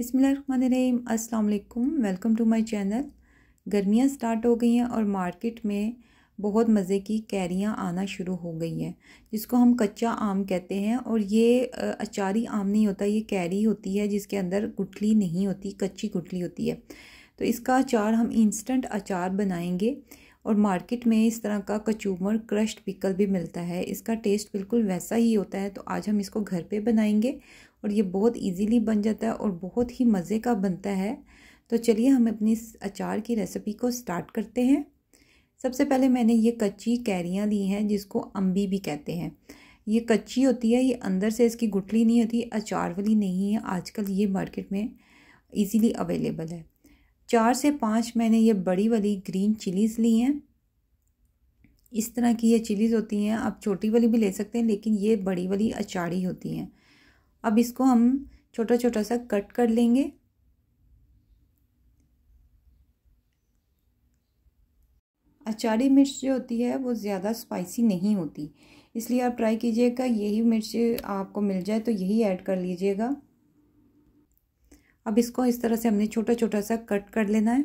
बिसमीम अस्सलाम वालेकुम वेलकम टू माय चैनल गर्मियाँ स्टार्ट हो गई हैं और मार्केट में बहुत मज़े की कैरियाँ आना शुरू हो गई हैं जिसको हम कच्चा आम कहते हैं और ये अचारी आम नहीं होता ये कैरी होती है जिसके अंदर गुठली नहीं होती कच्ची गुठली होती है तो इसका अचार हम इंस्टेंट अचार बनाएंगे और मार्केट में इस तरह का कचूमर क्रश्ड पिकल भी मिलता है इसका टेस्ट बिल्कुल वैसा ही होता है तो आज हम इसको घर पे बनाएंगे और ये बहुत इजीली बन जाता है और बहुत ही मज़े का बनता है तो चलिए हम अपनी अचार की रेसिपी को स्टार्ट करते हैं सबसे पहले मैंने ये कच्ची कैरियाँ ली हैं जिसको अम्बी भी कहते हैं ये कच्ची होती है ये अंदर से इसकी गुठली नहीं होती अचार वाली नहीं है आजकल ये मार्केट में ईज़िली अवेलेबल है चार से पाँच मैंने ये बड़ी वाली ग्रीन चिलीज़ ली हैं इस तरह की ये चिलीज़ होती हैं आप छोटी वाली भी ले सकते हैं लेकिन ये बड़ी वाली अचाड़ी होती हैं अब इसको हम छोटा छोटा सा कट कर लेंगे अचारी मिर्च जो होती है वो ज़्यादा स्पाइसी नहीं होती इसलिए आप ट्राई कीजिएगा यही मिर्च आपको मिल जाए तो यही ऐड कर लीजिएगा अब इसको इस तरह से हमने छोटा छोटा सा कट कर लेना है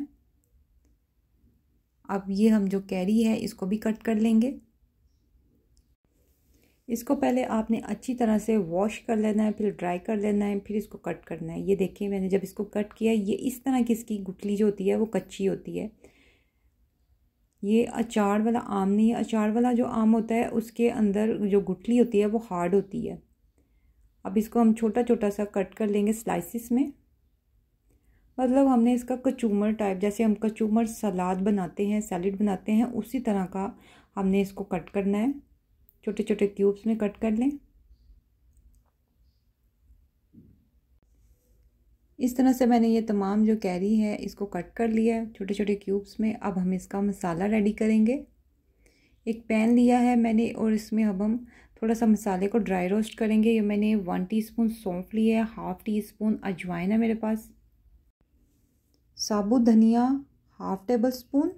अब ये हम जो कैरी है इसको भी कट कर लेंगे इसको पहले आपने अच्छी तरह से वॉश कर लेना है फिर ड्राई कर लेना है फिर इसको कट करना है ये देखिए मैंने जब इसको कट किया ये इस तरह की इसकी गुटली जो होती है वो कच्ची होती है ये अचार वाला आम नहीं है अचार वाला जो आम होता है उसके अंदर जो गुटली होती है वो हार्ड होती है अब इसको हम छोटा छोटा सा कट कर लेंगे स्लाइसिस में मतलब हमने इसका कचूमर टाइप जैसे हम कचूमर सलाद बनाते हैं सैलड बनाते हैं उसी तरह का हमने इसको कट करना है छोटे छोटे क्यूब्स में कट कर लें इस तरह से मैंने ये तमाम जो कैरी है इसको कट कर लिया है छोटे छोटे क्यूब्स में अब हम इसका मसाला रेडी करेंगे एक पैन लिया है मैंने और इसमें अब हम थोड़ा सा मसाले को ड्राई रोस्ट करेंगे ये मैंने वन टीस्पून सौंफ लिया है हाफ़ टी स्पून अजवाइन है मेरे पास साबुत धनिया हाफ़ टेबल स्पून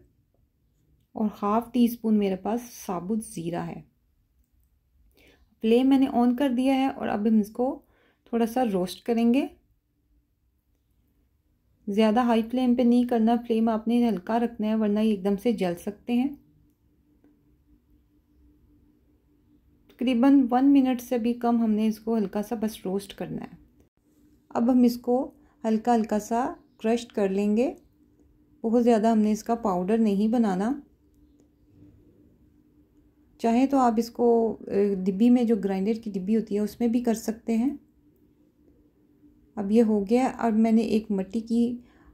और हाफ़ टी स्पून मेरे पास साबुत ज़ीरा है फ्लेम मैंने ऑन कर दिया है और अब हम इसको थोड़ा सा रोस्ट करेंगे ज़्यादा हाई फ्लेम पे नहीं करना फ्लेम आपने हल्का रखना है वरना ये एकदम से जल सकते हैं तकरीबन वन मिनट से भी कम हमने इसको हल्का सा बस रोस्ट करना है अब हम इसको हल्का हल्का सा क्रश्ड कर लेंगे बहुत ज़्यादा हमने इसका पाउडर नहीं बनाना चाहे तो आप इसको डिब्बी में जो ग्राइंडर की डिब्बी होती है उसमें भी कर सकते हैं अब ये हो गया अब मैंने एक मट्टी की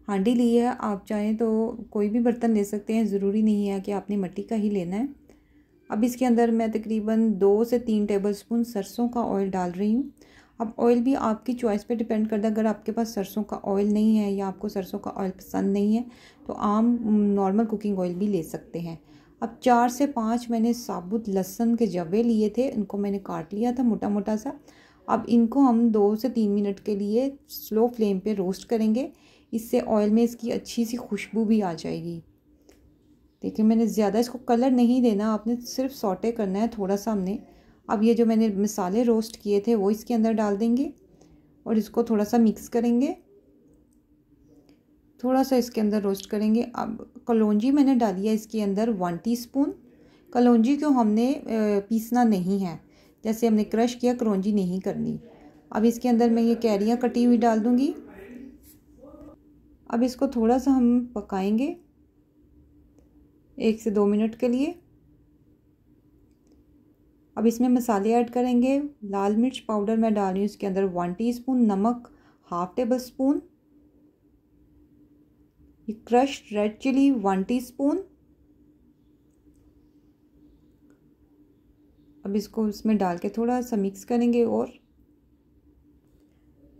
हांडी ली है आप चाहें तो कोई भी बर्तन ले सकते हैं ज़रूरी नहीं है कि आपने मट्टी का ही लेना है अब इसके अंदर मैं तकरीबन दो से तीन टेबल स्पून सरसों का ऑयल डाल रही हूँ अब ऑयल भी आपकी चॉइस पे डिपेंड करता है अगर आपके पास सरसों का ऑयल नहीं है या आपको सरसों का ऑयल पसंद नहीं है तो आम नॉर्मल कुकिंग ऑयल भी ले सकते हैं अब चार से पाँच मैंने साबुत लहसुन के जवे लिए थे इनको मैंने काट लिया था मोटा मोटा सा अब इनको हम दो से तीन मिनट के लिए स्लो फ्लेम पे रोस्ट करेंगे इससे ऑयल में इसकी अच्छी सी खुशबू भी आ जाएगी देखिए मैंने ज़्यादा इसको कलर नहीं देना आपने सिर्फ सॉटे करना है थोड़ा सा हमने अब ये जो मैंने मसाले रोस्ट किए थे वो इसके अंदर डाल देंगे और इसको थोड़ा सा मिक्स करेंगे थोड़ा सा इसके अंदर रोस्ट करेंगे अब कलौजी मैंने डाली है इसके अंदर वन टीस्पून कलौजी को हमने पीसना नहीं है जैसे हमने क्रश किया करौजी नहीं करनी अब इसके अंदर मैं ये कैरियाँ कटी हुई डाल दूँगी अब इसको थोड़ा सा हम पकाएंगे एक से दो मिनट के लिए अब इसमें मसाले ऐड करेंगे लाल मिर्च पाउडर मैं डाल रही हूँ इसके अंदर वन टीस्पून नमक हाफ टेबल स्पून ये crushed red chilli one teaspoon अब इसको इसमें डाल के थोड़ा सा मिक्स करेंगे और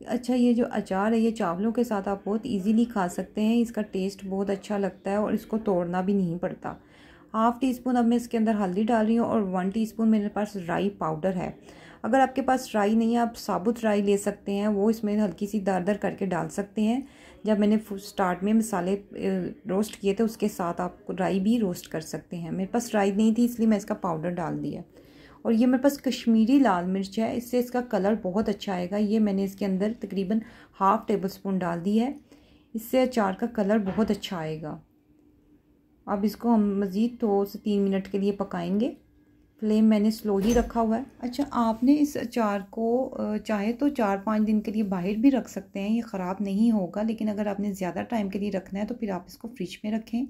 अच्छा ये जो अचार है ये चावलों के साथ आप बहुत इजीली खा सकते हैं इसका टेस्ट बहुत अच्छा लगता है और इसको तोड़ना भी नहीं पड़ता हाफ़ टी स्पून अब मैं इसके अंदर हल्दी डाल रही हूँ और वन टी स्पून मेरे पास राई पाउडर है अगर आपके पास राई नहीं है आप साबुत राई ले सकते हैं वो इसमें हल्की सी दर दर करके डाल सकते हैं जब मैंने स्टार्ट में मसाले रोस्ट किए थे उसके साथ आप राई भी रोस्ट कर सकते हैं मेरे पास राई नहीं थी इसलिए मैं इसका पाउडर डाल दिया और ये मेरे पास कश्मीरी लाल मिर्च है इससे इसका कलर बहुत अच्छा आएगा ये मैंने इसके अंदर तकरीबन हाफ़ टेबल स्पून डाल दी है इससे अचार का कलर बहुत अच्छा आएगा अब इसको हम मज़ीद दो से तीन मिनट के लिए पकाएंगे फ्लेम मैंने स्लो ही रखा हुआ है अच्छा आपने इस अचार को चाहे तो चार पाँच दिन के लिए बाहर भी रख सकते हैं ये ख़राब नहीं होगा लेकिन अगर आपने ज़्यादा टाइम के लिए रखना है तो फिर आप इसको फ्रिज में रखें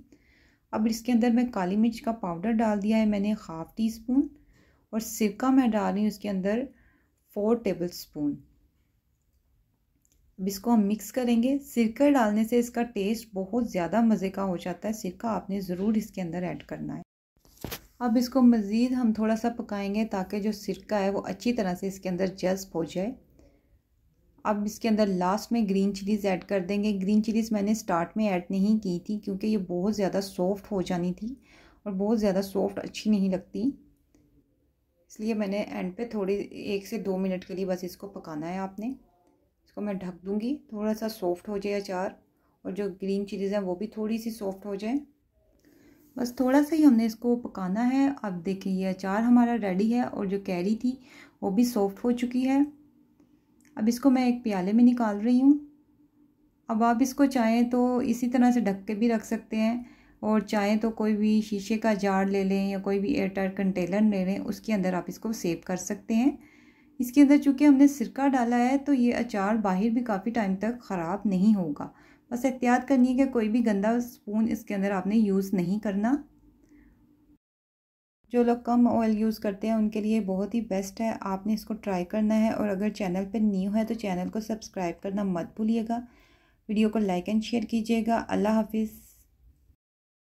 अब इसके अंदर मैं काली मिर्च का पाउडर डाल दिया है मैंने हाफ़ टी स्पून और सिरका मैं डाल रही हूँ इसके अंदर फ़ोर टेबल स्पून अब इसको हम मिक्स करेंगे सिरका डालने से इसका टेस्ट बहुत ज़्यादा मज़े का हो जाता है सिरका आपने ज़रूर इसके अंदर ऐड करना है अब इसको मज़ीद हम थोड़ा सा पकाएंगे ताकि जो सिरका है वो अच्छी तरह से इसके अंदर जज्ब हो जाए अब इसके अंदर लास्ट में ग्रीन चिलीज़ ऐड कर देंगे ग्रीन चिलीज़ मैंने स्टार्ट में ऐड नहीं की थी क्योंकि ये बहुत ज़्यादा सॉफ्ट हो जानी थी और बहुत ज़्यादा सॉफ्ट अच्छी नहीं लगती इसलिए मैंने एंड पे थोड़ी एक से दो मिनट के लिए बस इसको पकाना है आपने इसको मैं ढक दूँगी थोड़ा सा सॉफ्ट हो जाए अचार और जो ग्रीन चिलीज़ हैं वो भी थोड़ी सी सॉफ्ट हो जाए बस थोड़ा सा ही हमने इसको पकाना है अब देखिए ये अचार हमारा रेडी है और जो कैरी थी वो भी सॉफ्ट हो चुकी है अब इसको मैं एक प्याले में निकाल रही हूँ अब आप इसको चाहें तो इसी तरह से ढक के भी रख सकते हैं और चाहें तो कोई भी शीशे का जार ले लें या कोई भी एयरटाइट कंटेनर ले लें उसके अंदर आप इसको सेव कर सकते हैं इसके अंदर चूँकि हमने सिरका डाला है तो ये अचार बाहर भी काफ़ी टाइम तक ख़राब नहीं होगा बस एहतियात करनी है कि कोई भी गंदा स्पून इसके अंदर आपने यूज़ नहीं करना जो लोग कम ऑयल यूज़ करते हैं उनके लिए बहुत ही बेस्ट है आपने इसको ट्राई करना है और अगर चैनल पर न्यू है तो चैनल को सब्सक्राइब करना मत भूलिएगा वीडियो को लाइक एंड शेयर कीजिएगा अल्लाह हाफिज़